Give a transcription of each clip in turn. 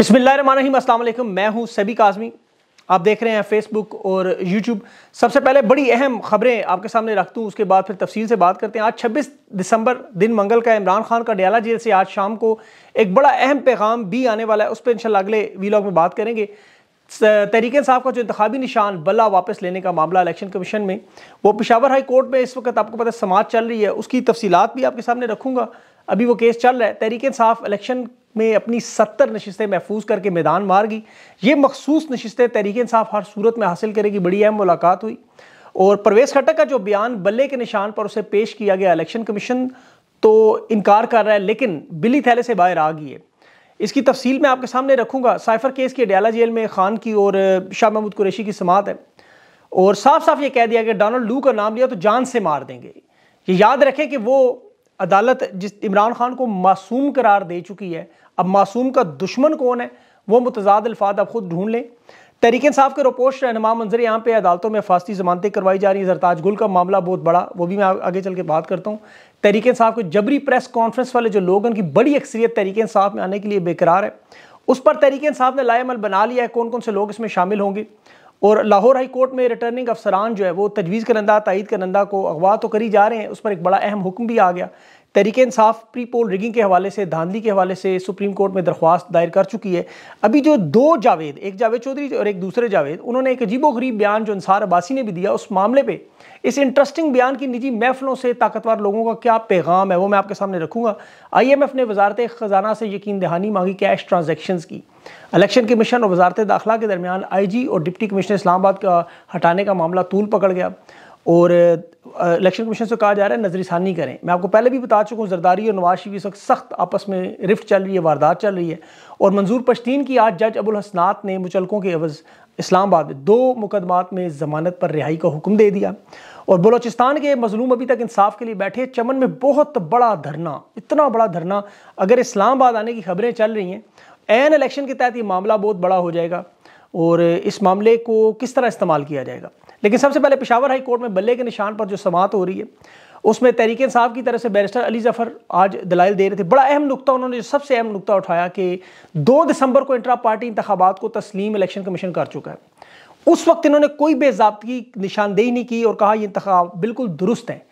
बसमिल मैं हूं सभी काजमी आप देख रहे हैं फेसबुक और यूट्यूब सबसे पहले बड़ी अहम खबरें आपके सामने रख दूँ उसके बाद फिर तफसील से बात करते हैं आज 26 दिसंबर दिन मंगल का इमरान खान का डयाला जेल से आज शाम को एक बड़ा अहम पैगाम भी आने वाला है उस पर इनशाला अगले वीलॉग में बात करेंगे तरीके साहब का जो इंतबी निशान बल्ला वापस लेने का मामला इलेक्शन कमीशन में वो पिशावर हाई कोर्ट में इस वक्त आपको पता समाज चल रही है उसकी तफसीत भी आपके सामने रखूँगा अभी वो केस चल रहा है तरीके साफ इलेक्शन में अपनी सत्तर नशस्तें महफूज करके मैदान मार गई ये मखसूस नशस्तें तहरीक इंसाफ हर सूरत में हासिल करेगी बड़ी अहम मुलाकात हुई और परवेज़ खट्टर का जो बयान बल्ले के निशान पर उसे पेश किया गया इलेक्शन कमीशन तो इनकार कर रहा है लेकिन बिली थैले से बाहर आ गई है इसकी तफसील मैं आपके सामने रखूँगा साइफर केस की अडयाला जेल में खान की और शाह महमूद कुरेशी की समात है और साफ साफ ये कह दिया कि डोनाल्ड लू का नाम लिया तो जान से मार देंगे ये याद रखें कि वो अदालत जिस इमरान खान को मासूम करार दे चुकी है अब मासूम का दुश्मन कौन है वो मुतजाद अल्फात आप खुद ढूंढ लें तहरीक साहब के रोपोश रहनमा मंजर यहाँ पे अदालतों में फांसी जमानतें करवाई जा रही हैं जरताज गुल का मामला बहुत बड़ा वो भी मैं आगे चल के बात करता हूँ तहरीक साहब के जबरी प्रेस कॉन्फ्रेंस वाले जो लोग हैं उनकी बड़ी अक्सरियत तहरीक साहब में आने के लिए बेकरार है उस पर तहरीक साहब ने लाएमल बना लिया है कौन कौन से लोग इसमें शामिल होंगे और लाहौर हाई कोर्ट में रिटर्निंग अफसरान जो है वो तजवीज़ का नंदा तइद करनंदा को अगवा तो करी जा रहे हैं उस पर एक बड़ा अहम हुक्म भी आ गया तहरीक इंसाफ प्री पोल रिगिंग के हवाले से धांधली के हवाले से सुप्रीम कोर्ट में दरख्वास्त दायर कर चुकी है अभी जो दो जावेद एक जावेद चौधरी और एक दूसरे जावेद उन्होंने एक अजीबो गरीब बयान जो अंसार अब्बासी ने भी दिया उस मामले पर इस इंटरेस्टिंग बयान की निजी महफलों से ताकतवर लोगों का क्या पैगाम है वो मैं आपके सामने रखूँगा आई एम एफ़ ने वजारत ख़जाना से यकीन दहानी मांगी कैश ट्रांजेक्शन की इलेक्शन कमीशन और वजारत दाखिला के दरमियान आई जी और डिप्टी कमिश्नर इस्लामाबाद का हटाने का मामला तूल पकड़ गया और इलेक्शन कमीशन से कहा जा रहा है नज़रसानी करें मैं आपको पहले भी बता चुका हूँ जरदारी और नवाज शरीफ इस वक्त सख्त आपस में रिफ्ट चल रही है वारदात चल रही है और मंजूर पश्तीन की आज जज अबुल हसनात ने मुचलकों के अवज इस्लामाबाद में दो मुकदमात में ज़मानत पर रिहाई का हुक्म दे दिया और बलोचिस्तान के मजलूम अभी तक इंसाफ के लिए बैठे चमन में बहुत बड़ा धरना इतना बड़ा धरना अगर इस्लामाबाद आने की खबरें चल रही हैं एन इलेक्शन के तहत ये मामला बहुत बड़ा हो जाएगा और इस मामले को किस तरह इस्तेमाल किया जाएगा लेकिन सबसे पहले पिशावर हाई कोर्ट में बल्ले के निशान पर जो समात हो रही है उसमें तहरीक साहब की तरफ से बैरिस्टर अली जफ़र आज दलाइल दे रहे थे बड़ा अहम नुकता उन्होंने जो सबसे अहम नुकता उठाया कि दो दिसंबर को इंटरा पार्टी इंतबात को तस्लीम इलेक्शन कमीशन कर चुका है उस वक्त इन्होंने कोई बेजाबगी निशानदेही नहीं की और कहा यह इंतबाब बिल्कुल दुरुस्त है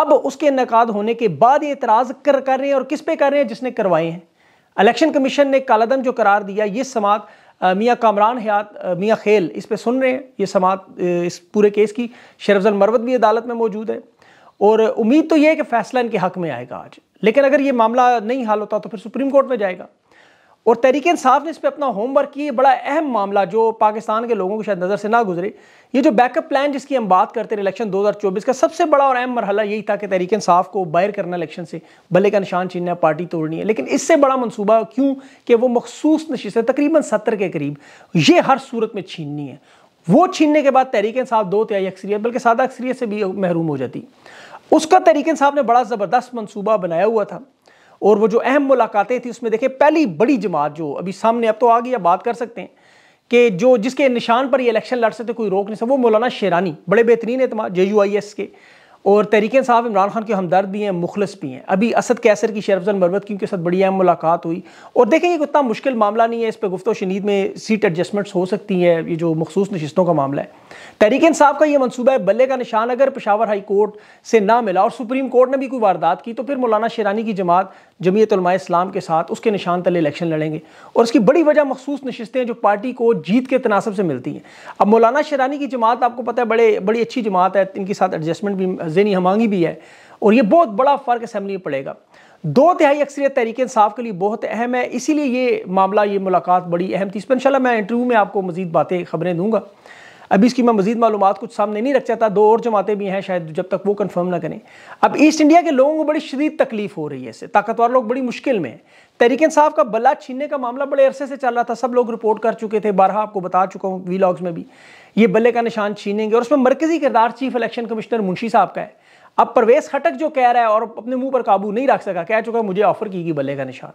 अब उसके इनका होने के बाद ये इतराज़ कर कर रहे हैं और किस पे कर रहे हैं जिसने करवाए हैं इलेक्शन कमीशन ने कालादम जो करार दिया ये समाप्त मियाँ कामरान हयात मियाँ खेल इस पर सुन रहे हैं ये समात इस पूरे केस की शरफजल मरवत भी अदालत में मौजूद है और उम्मीद तो ये है कि फैसला इनके हक में आएगा आज लेकिन अगर ये मामला नहीं हाल होता तो फिर सुप्रीम कोर्ट में जाएगा और तहरीक इंसाफ ने इस पर अपना होमवर्क किया बड़ा अहम मामला जो पाकिस्तान के लोगों को शायद नज़र से ना गुजरे ये जो बैकअप प्लान जिसकी हम बात करते रहे इलेक्शन 2024 का सबसे बड़ा और अहम मरहला यही था कि तहरीक इंसाफ को बायर करना इलेक्शन से भले का निशान छीनना पार्टी तोड़नी है लेकिन इससे बड़ा मनसूबा क्यों कि वो मखसूस नशस्तें तकरीबन सत्तर के करीब ये हर सूरत में छीननी है वो छीनने के बाद तहरीक साहब दो तिहाई तो अक्सरियत बल्कि सादा अक्सरियत से भी महरूम हो जाती उसका तहरीक साहब ने बड़ा ज़बरदस्त मनसूबा बनाया हुआ था और वो जो अहम मुलाकातें थी उसमें देखें पहली बड़ी जमात जो अभी सामने अब तो आ गई अब बात कर सकते हैं कि जो जिसके निशान पर ये इलेक्शन लड़ सकते कोई रोक नहीं सकता वो मौलाना शेरानी बड़े बेहतरीन एतम जे यू आई एस के और तहरीक साहब इमरान खान के हमदर्द भी हैं मुखलस भी हैं अभी असद कैसर की शेरफन मरबत क्योंकि उनके साथ बड़ी अहम मुलाकात हुई और देखें ये उतना मुश्किल मामला नहीं है इस पर गुफ्त शनीद में सीट एडजस्टमेंट्स हो सकती हैं ये जो मखसूस नशस्तों का मामला है तहरीक साहब का ये मनसूबा है बल्ले का निशान अगर पेशावर हाई कोर्ट से ना मिला और सुप्रीम कोर्ट ने भी कोई वारदात की तो फिर मौलाना शेरानी की जमात जमीयत इस्लाम के साथ उसके निशान तले इलेक्शन लड़ेंगे और उसकी बड़ी वजह मखसूस नशस्तें जो पार्टी को जीत के तनासब से मिलती हैं अब मौलाना शेरानी की जमात आपको पता है बड़े बड़ी अच्छी जमात है इनके साथ एडजस्टमेंट भी जहनी हमांगी भी है और ये बहुत बड़ा फ़र्क असम्बली में पड़ेगा दो तिहाई अक्सरियत तहरीक इंसाफ के लिए बहुत अहम है इसीलिए ये मामला ये मुलाकात बड़ी अहम थी इस पर इंशाल्लाह मैं इंटरव्यू में आपको मज़ीद बातें खबरें दूँगा अभी इसकी मैं मजीद मालूम कुछ सामने नहीं रख चाहता दो और जमातें भी हैं शायद जब तक वो कन्फर्म ना करें अब ईस्ट इंडिया के लोगों को बड़ी शदीद तकलीफ हो रही है इससे ताकतवर लोग बड़ी मुश्किल में तरीके साहब का बला छीनने का मामला बड़े अरसे से चल रहा था सब लोग रिपोर्ट कर चुके थे बारह आपको बता चुका हूँ वी में भी ये बल्ले का निशान छीनेंगे और उसमें मरकजी किरदार चीफ इलेक्शन कमिश्नर मुंशी साहब का है अब परवेज खटक जो कह रहा है और अपने मुंह पर काबू नहीं रख सका कह चुका मुझे ऑफर की गई बल्ले का निशान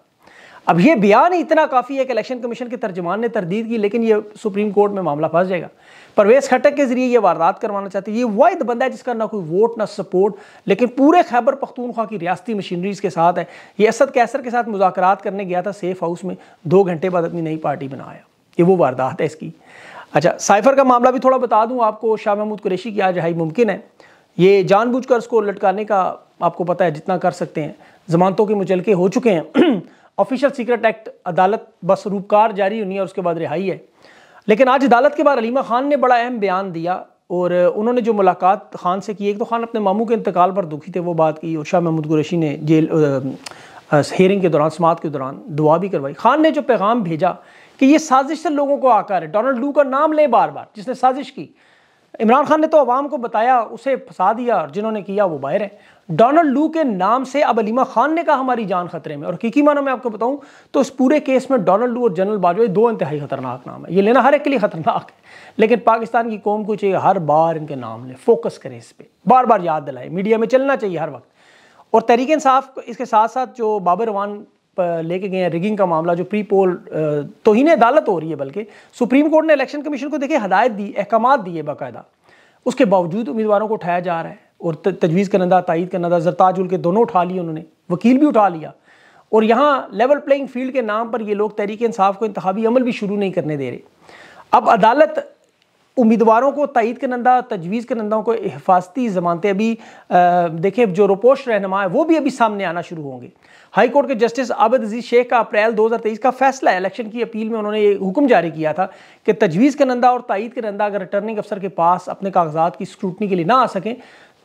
अब ये बयान इतना काफ़ी है कि इलेक्शन कमीशन के तर्जमान ने तरदीद की लेकिन ये सुप्रीम कोर्ट में मामला फंस जाएगा परवेज खटक के जरिए ये वारदात करवाना चाहती है ये वाहिद बंदा है जिसका ना कोई वोट ना सपोर्ट लेकिन पूरे खैबर पख्तूनख्वा की रियाती मशीनरीज के साथ है ये असद कैसर के साथ मुजाकर करने गया था सेफ हाउस में दो घंटे बाद अपनी नई पार्टी बनाया ये वो वारदात है इसकी अच्छा साइफर का मामला भी थोड़ा बता दूँ आपको शाह महमूद कुरेशी की आज हाई मुमकिन है ये कर उसको लटकाने का आपको पता है जितना कर सकते हैं जमानतों के मुचलके हो चुके हैं ऑफिशियल सीक्रेट एक्ट अदालत बस रूपकार जारी होनी है उसके बाद रिहाई है लेकिन आज अदालत के बाद अलीमा खान ने बड़ा अहम बयान दिया और उन्होंने जो मुलाकात खान से की एक तो खान अपने मामू के इंतकाल पर दुखी थे वो बात की और शाह महमूद कुरैशी ने जेल हेयरिंग के दौरान समात के दौरान दुआ भी करवाई खान ने जो पैगाम भेजा कि ये साजिश से लोगों को आकार है डोनाल्ड डू का नाम लें बार बार जिसने साजिश की इमरान खान ने तो आवाम को बताया उसे फंसा दिया और जिन्होंने किया वो बाहर है डोनाल्ड लू के नाम से अब अलीमा खान ने कहा हमारी जान खतरे में और हकीकी माना मैं आपको बताऊं तो इस पूरे केस में डोनाल्ड लू और जनरल बाजवा दो इंतहाई खतरनाक नाम है ये लेना हर एक के लिए खतरनाक है लेकिन पाकिस्तान की कौम को चाहिए हर बार इनके नाम लें फोकस करें इस पर बार बार याद दिलाए मीडिया में चलना चाहिए हर वक्त और तहरीक इसाफ इसके साथ साथ जो बाबर रवान लेके गए हैं रिगिंग का मामला जो प्री तो पोल नहीं अदालत हो रही है बल्कि सुप्रीम कोर्ट ने इलेक्शन कमीशन को देखिए हदायत दी अहकाम दिए बाकायदा उसके बावजूद उम्मीदवारों को उठाया जा रहा है और तजवीज़ नंदा तइद जरताज जरताजुल के दोनों उठा लिए उन्होंने वकील भी उठा लिया और यहाँ लेवल प्लेइंग फील्ड के नाम पर ये लोग तहरीक इंसाफ को इंतवी अमल भी शुरू नहीं करने दे रहे अब अदालत उम्मीदवारों को तइद नंदा तजवीज़ के नंदाओं को हिफाजती ज़मानतें अभी देखिए जो रोपोश रहनमा है वो भी अभी सामने आना शुरू होंगे हाई कोर्ट के जस्टिस आबद अजीज़ शेख का अप्रैल 2023 का फैसला इलेक्शन की अपील में उन्होंने ये हुक्म जारी किया था कि तजवीज़ नंदा और तइद नंदा अगर रिटर्निंग अफसर के पास अपने कागजात की स्क्रूटनी के लिए ना आ सकें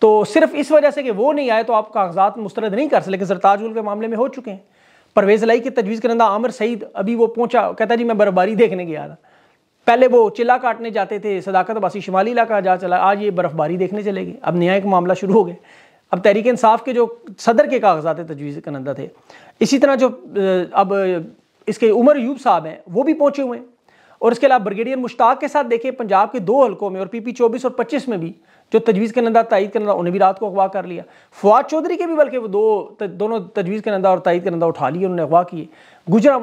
तो सिर्फ इस वजह से कि वो नहीं आए तो आप कागजात मुस्रद नहीं कर सकते लेकिन सरताजुल के मामले में हो चुके हैं परवेज़ लाई की तजवीज़ नंदा आमिर सईद अभी वो पहुँचा कहता जी मैं बर्फबारी देखने गया था पहले वो चिल्ला काटने जाते थे सदाकत वासी शिमाली इलाका जा चला आज ये बर्फबारी देखने चले गए अब नया एक मामला शुरू हो गया अब तहरीक इंसाफ के जो सदर के कागजात तजवीज़ कनंदा थे इसी तरह जो अब इसके उमर यूब साहब हैं वो भी पहुँचे हुए हैं और इसके अलावा ब्रिगेडियर मुश्ताक के साथ देखिए पंजाब के दो हलकों में और पीपी चौबीस और पच्चीस में भी जो तजवीज़ के नंदा तइद नंदा उन्हें भी रात को अगवा कर लिया फवाद चौधरी के भी बल्कि वो दो त, दोनों तजवीज़ के नंदा और तइद नंदा उठा लिए उन्होंने अगवा किए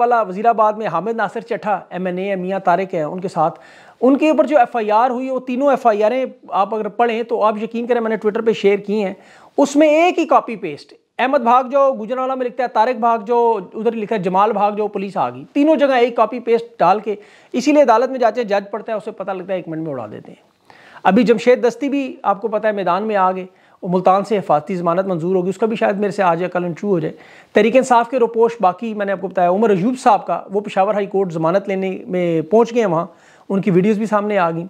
वाला वजीराबाद में हामिद नासिर चटा एम एन ए मियाँ तारक हैं उनके साथ उनके ऊपर जो एफ़ आई आर हुई वो तीनों एफ़ आई आरें आप अगर पढ़ें तो आप यकीन करें मैंने ट्विटर पर शेयर की हैं उसमें एक ही कॉपी पेस्ट अहमद भाग जो गुजरावाला में लिखता है तारिक भाग जो उधर लिखा है जमाल भाग जो पुलिस आ गई तीनों जगह एक कॉपी पेस्ट डाल के इसीलिए अदालत में जाते हैं जज पढ़ता है उसे पता लगता है एक मिनट में उड़ा देते हैं अभी जमशेद दस्ती भी आपको पता है मैदान में आ गए और मुल्तान से हिफाती जमानत मंजूर होगी उसका भी शायद मेरे से आज या कल इंटरव्यू हो जाए तहरीक इंसाफ के रोपोश बाकी मैंने आपको बताया उमर अयूब साहब का वो पिशावर हाई कोर्ट जमानत लेने में पहुँच गए वहाँ उनकी वीडियोज़ भी सामने आ गई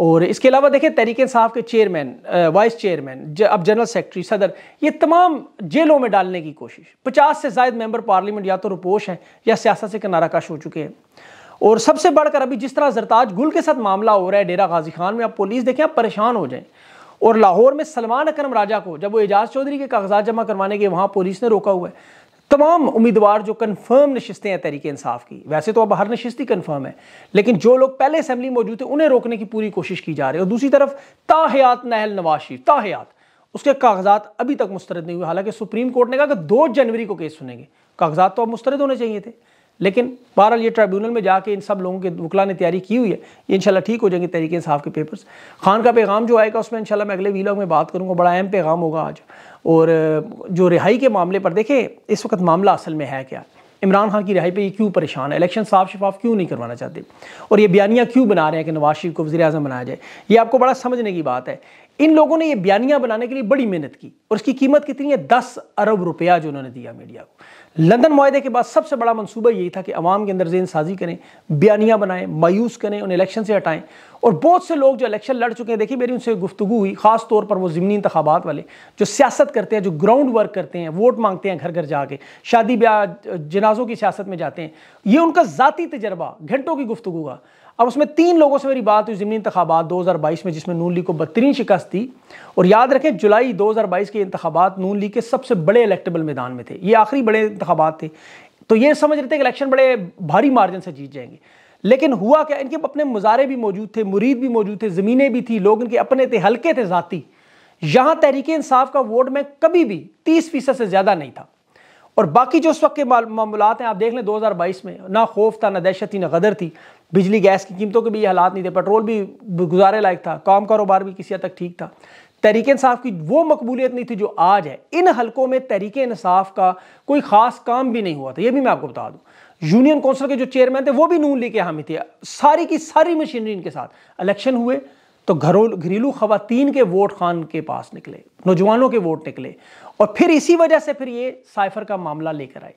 और इसके अलावा देखें तहरीक इंसाफ के चेयरमैन वाइस चेयरमैन अब जनरल सेक्रेटरी सदर ये तमाम जेलों में डालने की कोशिश पचास से जायद मेंबर पार्लियामेंट या तो रुपोश हैं या सियासत से किनाराकश हो चुके हैं और सबसे बढ़कर अभी जिस तरह जरताज गुल के साथ मामला हो रहा है डेरा गाजी खान में आप पुलिस देखें आप परेशान हो जाए और लाहौर में सलमान अक्रम राजा को जब वो एजाज चौधरी के कागजात जमा करवाने के वहाँ पुलिस ने रोका हुआ है तमाम उम्मीदवार जो कन्फर्म नशस्तें हैं तहरीक इंसाफ की वैसे तो अब हर नशस्ती कन्फर्म है लेकिन जो लोग पहले असम्बली मौजूद थे उन्हें रोकने की पूरी कोशिश की जा रही है और दूसरी तरफ ताहयात नहल नवाज शरीफ ताहयात उसके कागजात अभी तक मुस्तरद नहीं हुए हालांकि सुप्रीम कोर्ट ने कहा कि दो जनवरी को केस सुनेंगे कागजात तो अब मुस्तरद होने चाहिए थे लेकिन बहरहाल ये ट्राइब्यूनल में जाके इन सब लोगों के वकला ने तैयारी की हुई है ये शाला ठीक हो जाएंगे तरीके इंसाफ के पेपर्स खान का पैगाम जो आएगा उसमें इनशाला मैं अगले वीलॉग में बात करूँगा बड़ा अहम पैगाम होगा आज और जो रिहाई के मामले पर देखें इस वक्त मामला असल में है क्या इमरान खान की रिहाई पर ये क्यों परेशान है इलेक्शन साफ शफाफ क्यों नहीं करवाना चाहते और ये बयानियाँ क्यों बना रहे हैं कि नवाज शरीफ को वजी अजम बनाया जाए ये आपको बड़ा समझने की बात है इन लोगों ने ये बयानियाँ बनाने के लिए बड़ी मेहनत की और उसकी कीमत कितनी है दस अरब रुपया जो उन्होंने दिया मीडिया को लंदन माहे के बाद सबसे बड़ा मनसूबा यही था कि अवाम के अंदर जेन साजी करें बयानियाँ बनाएं मायूस करें उन्हें इलेक्शन से हटाएं और बहुत से लोग जो इलेक्शन लड़ चुके हैं देखिए मेरी उनसे गुफ्तु हुई खास तौर पर वो ज़मनी इंतबात वाले जो सियासत करते हैं जो ग्राउंड वर्क करते हैं वोट मांगते हैं घर घर जाके शादी ब्याह जनाजों की सियासत में जाते हैं ये उनका ज़ाती तजर्बा घंटों की गुफ्तु का अब उसमें तीन लोगों से मेरी बात हुई जमीन इंतबात दो हज़ार बाईस में जिसमें नून लीग को बदतरीन शिकस्त थी और याद रखें जुलाई दो हज़ार बाईस के इंतबात नून लीग के सबसे बड़े इलेक्टेबल मैदान में थे ये आखिरी बड़े इंतबात थे तो ये समझ रहे थे कि इलेक्शन बड़े भारी मार्जिन से जीत जाएंगे लेकिन हुआ क्या इनके अपने मुजारे भी मौजूद थे मुरीद भी मौजूद थे ज़मीनें भी थी लोग इनके अपने थे हल्के थे ज़ाती यहाँ तहरीक इंसाफ का वोट में कभी भी तीस फीसद से ज़्यादा नहीं था और बाकी जो उस वक्त के मामला हैं आप देख लें 2022 में ना खौफ था ना दहशत थी ना गदर थी बिजली गैस की कीमतों के भी ये हालात नहीं थे पेट्रोल भी गुजारे लायक था काम कारोबार भी किसी हद तक ठीक था तहरीक इंसाफ की वो मकबूलियत नहीं थी जो आज है इन हलकों में तहरीक इंसाफ का कोई ख़ास काम भी नहीं हुआ था ये भी मैं आपको बता दूँ यूनियन काउंसिल के जो चेयरमैन थे वो भी नून लेके के हामी थे सारी की सारी मशीनरी इनके साथ इलेक्शन हुए तो घरों घरेलू खवतान के वोट खान के पास निकले नौजवानों के वोट निकले और फिर इसी वजह से फिर ये साइफर का मामला लेकर आए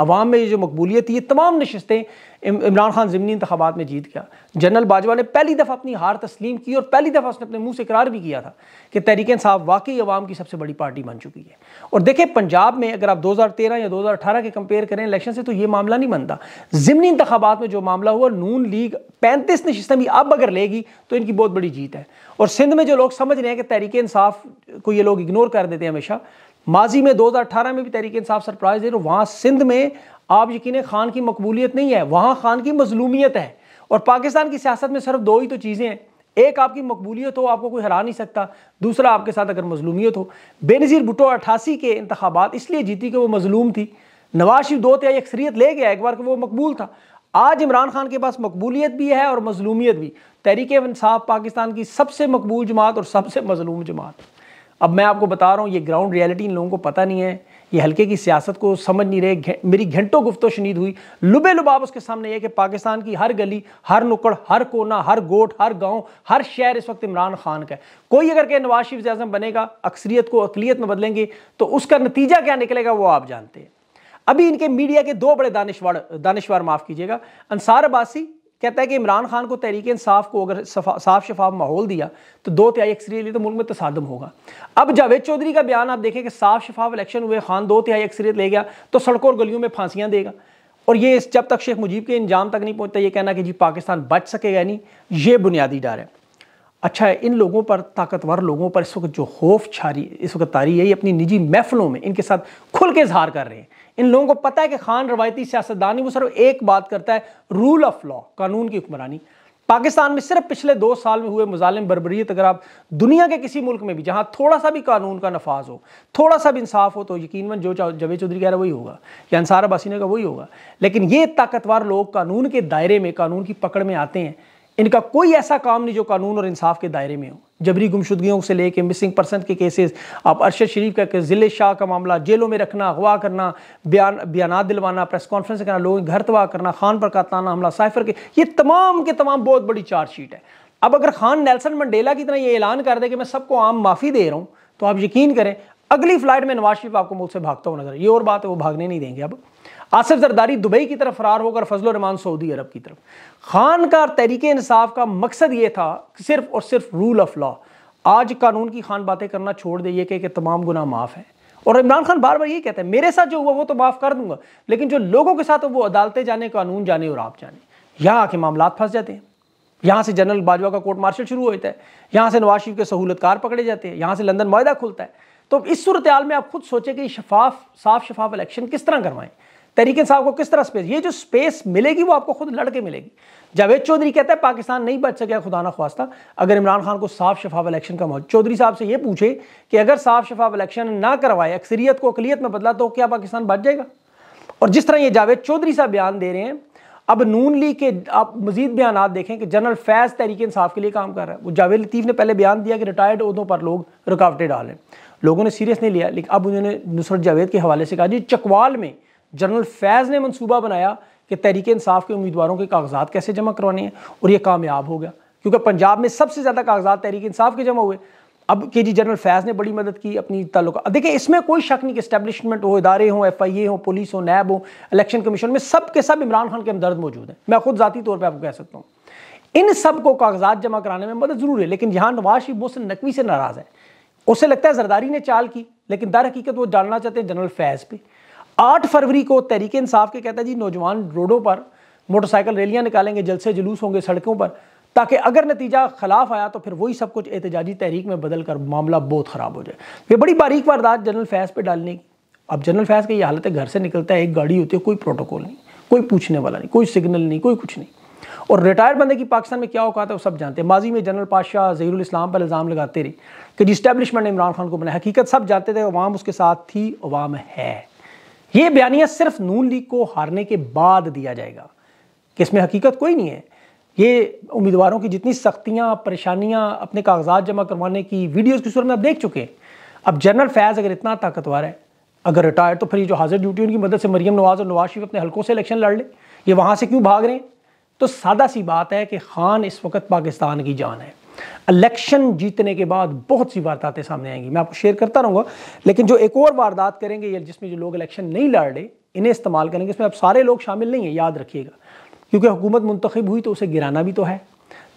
अवाम में ये जो मकबूलियत थी ये तमाम नशस्तें इमरान खान ज़मनी इंतबात में जीत गया जनरल बाजवा ने पहली दफ़ा अपनी हार तस्लीम की और पहली दफ़ा उसने अपने मुंह से करार भी किया था कि तहरीक साहब वाकई अवाम की सबसे बड़ी पार्टी बन चुकी है और देखें पंजाब में अगर आप दो हजार तेरह या दो हजार अठारह के कंपेयर करें इलेक्शन से तो ये मामला नहीं बनता ज़मनी इंतबात में जो मामला हुआ नून लीग पैंतीस नशस्तें भी अब अगर लेगी तो इनकी बहुत बड़ी जीत है और सिंध में जो लोग समझ रहे हैं कि तहरीक इंसाफ को ये लोग इग्नोर कर देते हैं हमेशा माजी में 2018 में भी तहरीक इंसाफ सरप्राइज दे रहे तो वहाँ सिंध में आप यकीन खान की मकबूलियत नहीं है वहाँ खान की मजलूमियत है और पाकिस्तान की सियासत में सिर्फ दो ही तो चीज़ें हैं एक आपकी मकबूलियत हो आपको कोई हरा नहीं सकता दूसरा आपके साथ अगर मजलूमियत हो बेनज़ीर भुटो अट्ठासी के इंतबात इसलिए जीती कि वो मजलूम थी नवाज शरीफ दो तिहाई अक्सरीत ले गया एक बार कि वो मकबूल था आज इमरान खान के पास मकबूलियत भी है और मजलूमियत भी तहरीक इंसाफ पाकिस्तान की सबसे मकबूल जमात और सबसे मजलूम जमात अब मैं आपको बता रहा हूँ ये ग्राउंड रियलिटी इन लोगों को पता नहीं है ये हल्के की सियासत को समझ नहीं रहे मेरी घंटों गुफ्तो शनीद हुई लुबे लुबाब उसके सामने यह कि पाकिस्तान की हर गली हर नुक्कड़ हर कोना हर गोट हर गांव हर शहर इस वक्त इमरान खान का है कोई अगर के नवाज शरीफ अजम बनेगा अक्सरियत को अकलीत में बदलेंगे तो उसका नतीजा क्या निकलेगा वो आप जानते हैं अभी इनके मीडिया के दो बड़े दानश्वर दानश्वर माफ़ कीजिएगा अंसार अबासी कहता है कि इमरान खान को तहरीक इंसाफ को अगर साफ शफाफ माहौल दिया तो दो तिहाई अक्सरियत तो मुल्क में तसादम होगा अब जावेद चौधरी का बयान आप देखें कि साफ शफाफ इलेक्शन हुए खान दो तिहाई अक्सरियत ले गया तो सड़कों और गलियों में फांसियाँ देगा और ये इस जब तक शेख मुजीब के इंजाम तक नहीं पहुँचता ये कहना कि जी पाकिस्तान बच सकेगा नहीं ये बुनियादी डर है अच्छा है इन लोगों पर ताकतवर लोगों पर इस वक्त जो खौफ छारी इस वक्त तारी है ये अपनी निजी महफलों में इनके साथ खुल के इजहार कर रहे हैं इन लोगों को पता है कि खान रवायती सियासतदान वो सिर्फ एक बात करता है रूल ऑफ लॉ कानून की हुक्मरानी पाकिस्तान में सिर्फ पिछले दो साल में हुए मुजालिम बरबरीत अगर आप दुनिया के किसी मुल्क में भी जहां थोड़ा सा भी कानून का नफाज हो थोड़ा सा भी इंसाफ हो तो यकीन जो जवेद चौधरी कह रहा है वही होगा या अंसार अबासीना का वही होगा लेकिन ये ताकतवर लोग कानून के दायरे में कानून की पकड़ में आते हैं इनका कोई ऐसा काम नहीं जो कानून और इंसाफ के दायरे में हो जबरी गुमशुदगियों से लेके मिसिंग पर्सन के केसेस आप अरशद शरीफ का ज़िले शाह का मामला जेलों में रखना अगवा करना बयान बयान दिलवाना प्रेस कॉन्फ्रेंस करना लोगों के घर तबाह करना खान पर कातलाना हमला साइफर के ये तमाम के तमाम बहुत बड़ी चार्जशीट है अब अगर खान नेल्सन मंडेला की तरह ये ऐलान कर दे कि मैं सबको आम माफ़ी दे रहा हूँ तो आप यकीन करें अगली फ्लाइट में नवाज शरीफ आपको मुझसे भागता हुआ नजर ये और बात है वो भागने नहीं देंगे अब आसिफ जरदारी दुबई की तरफ फरार होकर फजल रमान सऊदी अरब की तरफ खान का तहरीक इंसाफ का मकसद ये था कि सिर्फ और सिर्फ रूल ऑफ लॉ आज कानून की खान बातें करना छोड़ दे ये कि तमाम गुना माफ़ है और इमरान खान बार बार ये कहते हैं मेरे साथ जो हुआ वो तो माफ़ कर दूंगा लेकिन जो लोगों के साथ वो अदालतें जाने कानून जाने और आप जाने यहाँ आके मामला फंस जाते हैं यहाँ से जनरल बाजवा का कोर्ट मार्शल शुरू होता है यहाँ से नवाज शरीफ के सहूलतकार पकड़े जाते हैं यहाँ से लंदन माहा खुलता है तो इस सूरत में आप खुद सोचें कि शफाफ साफ शफाफ इलेक्शन किस तरह करवाएं तरीके साहब को किस तरह स्पेस ये जो स्पेस मिलेगी वो आपको खुद लड़के मिलेगी जावेद चौधरी कहता है पाकिस्तान नहीं बच सके खुदा ना खास्ता अगर इमरान खान को साफ शफाफ इलेक्शन का मौजूद चौधरी साहब से ये पूछे कि अगर साफ शफाफ इलेक्शन ना करवाए अक्सरियत को अकलीत में बदला तो क्या पाकिस्तान बच जाएगा और जिस तरह ये जावेद चौधरी साहब बयान दे रहे हैं अब नून लीग के आप मजीद बयान देखें कि जनरल फैज तहरीक इंसाफ के लिए काम कर रहा है वो जावेद लतीफ़ ने पहले बयान दिया कि रिटायर्ड उदों पर लोग रुकावटें डालें लोगों ने सीरियस नहीं लिया लेकिन अब उन्होंने नुसरत जावेद के हवाले से कहा जी चकवाल में जनरल फैज़ ने मनसूबा बनाया कि तहरीक इंसाफ के उम्मीदवारों के कागजात कैसे जमा करवाने हैं और ये कामयाब हो गया क्योंकि पंजाब में सबसे ज़्यादा कागजात तहरीक इंसाफ के जमा हुए अब के जी जनरल फैज़ ने बड़ी मदद की अपनी तल्लुक देखिए इसमें कोई शक नहीं कि इस्टेबलिशमेंट हो इदारे हों एफ आई ए हों पुलिस हो नैब हो इलेक्शन कमीशन में सब के सब इमरान खान के हमदर्द मौजूद हैं मैं खुद ज़ाती तौर पर आपको कह सकता हूँ इन सब को कागजात जमा कराने में मदद ज़रूर है लेकिन यहाँ नवाज शरीफ मोहसिन नकवी से नाराज़ है उसे लगता है जरदारी ने चाल की लेकिन दर हकीकत वो जानना चाहते हैं जनरल फैज़ पर आठ फरवरी को तहरीक इंसाफ के कहता है जी नौजवान रोडों पर मोटरसाइकिल रैलियां निकालेंगे जलसे जुलूस होंगे सड़कों पर ताकि अगर नतीजा खिलाफ आया तो फिर वही सब कुछ एहतजाजी तहरीक में बदल कर मामला बहुत ख़राब हो जाए ये बड़ी बारीक वारदात जनरल फैज पर डालने की अब जनरल फैज की ये हालत है घर से निकलता है एक गाड़ी होती है कोई प्रोटोकॉल नहीं कोई पूछने वाला नहीं कोई सिग्नल नहीं कोई कुछ नहीं और रिटायर्ड बंदे की पाकिस्तान में क्या होता है वो सब जानते हैं माजी में जनरल पाशाह जहीरुल इस्लाम पर इल्ज़ाम लगाते रहे कि जी स्टैब्लिशमेंट ने इमरान खान को बनाया हकीकत सब जानते थे अवाम उसके साथ थी अवाम है यह बयानिया सिर्फ नून लीग को हारने के बाद दिया जाएगा कि इसमें हकीकत कोई नहीं है ये उम्मीदवारों की जितनी सख्तियाँ परेशानियाँ अपने कागजात जमा करवाने की वीडियोज़ की सूरत में आप देख चुके हैं अब जनरल फैज़ अगर इतना ताकतवर है अगर रिटायर तो फिर ये जो हाजिर ड्यूटी उनकी मदद से मरियम नवाज़ और नवाज शरीफ अपने हलकों से इलेक्शन लड़ लें ये वहाँ से क्यों भाग रहे हैं तो सादा सी बात है कि खान इस वक्त पाकिस्तान की जान है इलेक्शन जीतने के बाद बहुत सी वारदातें सामने आएंगी मैं आपको शेयर करता रहूँगा लेकिन जो एक और वारदात करेंगे या जिसमें जो लोग इलेक्शन नहीं लड़ रहे इन्हें इस्तेमाल करेंगे इसमें अब सारे लोग शामिल नहीं हैं याद रखिएगा क्योंकि हुकूमत मुंतखब हुई तो उसे गिराना भी तो है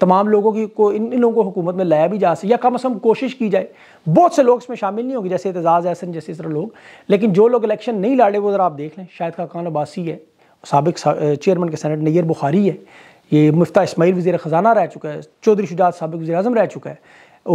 तमाम लोगों की को इन लोगों को हुकूमत में लाया भी जा सके या कम अज़ कम कोशिश की जाए बहुत से लोग इसमें शामिल नहीं होंगे जैसे एतजाज़ एहसन जैसे इस तरह लोग लेकिन जो लोग इलेक्शन नहीं लड़े वो ज़रा आप देख लें शायद खाकान अब्बासी है सबक चेयरमैन के सेनेट नैयर बुखारी है ये मुफ्ता इसमाइल वज़ी ख़जाना रह चुका है चौधरी शुजात सबक वजी अजम रह चुका है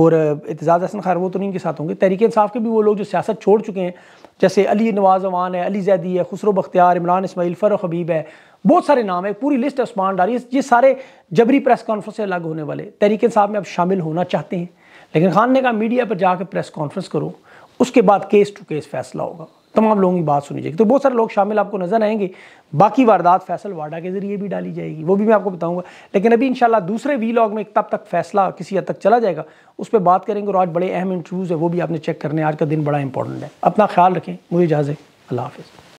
और एतजाज़ असन खैर वो तो नहीं इनके साथ होंगे तहरीक इंसाफ के भी वो लोग जो सियासत छोड़ चुके हैं जैसे अली नवाज अवान है अली जैदी है खुसरो बख्तियार इमरान इसमाइल फ़र हबीब है बहुत सारे नाम है पूरी लिस्ट उस्मान डारी ये सारे जबरी प्रेस कॉन्फ्रेंस से अलग होने वाले तहरीक साहब में अब शामिल होना चाहते हैं लेकिन खान ने कहा मीडिया पर जाकर प्रेस कॉन्फ्रेंस करो उसके बाद केस टू केस फैसला होगा तमाम लोगों की बात सुनी जाएगी तो बहुत सारे लोग शामिल आपको नजर आएंगे बाकी वारदात फैसल वाडा के जरिए भी डाली जाएगी वो भी मैं आपको बताऊंगा लेकिन अभी इंशाल्लाह दूसरे वी लॉग में तब तक फैसला किसी हद तक चला जाएगा उस पर बात करेंगे और आज बड़े अहम इंटरव्यूज़ है वो भी आपने चेक करने आज का दिन बड़ा इंपॉर्टेंट है अपना ख्याल रखें मुझे इजाज़त अल्लाह हाफिज़